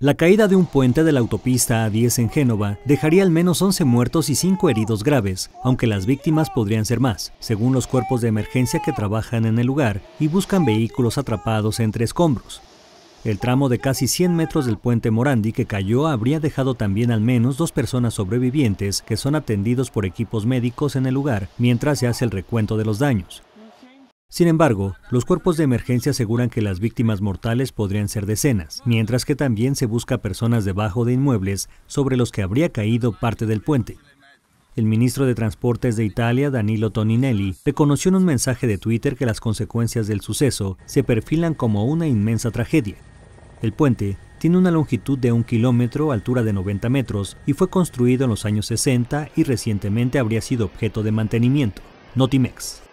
La caída de un puente de la autopista A10 en Génova dejaría al menos 11 muertos y 5 heridos graves, aunque las víctimas podrían ser más, según los cuerpos de emergencia que trabajan en el lugar y buscan vehículos atrapados entre escombros. El tramo de casi 100 metros del puente Morandi que cayó habría dejado también al menos dos personas sobrevivientes que son atendidos por equipos médicos en el lugar mientras se hace el recuento de los daños. Sin embargo, los cuerpos de emergencia aseguran que las víctimas mortales podrían ser decenas, mientras que también se busca personas debajo de inmuebles sobre los que habría caído parte del puente. El ministro de Transportes de Italia, Danilo Toninelli, reconoció en un mensaje de Twitter que las consecuencias del suceso se perfilan como una inmensa tragedia. El puente tiene una longitud de un kilómetro, altura de 90 metros, y fue construido en los años 60 y recientemente habría sido objeto de mantenimiento. Notimex.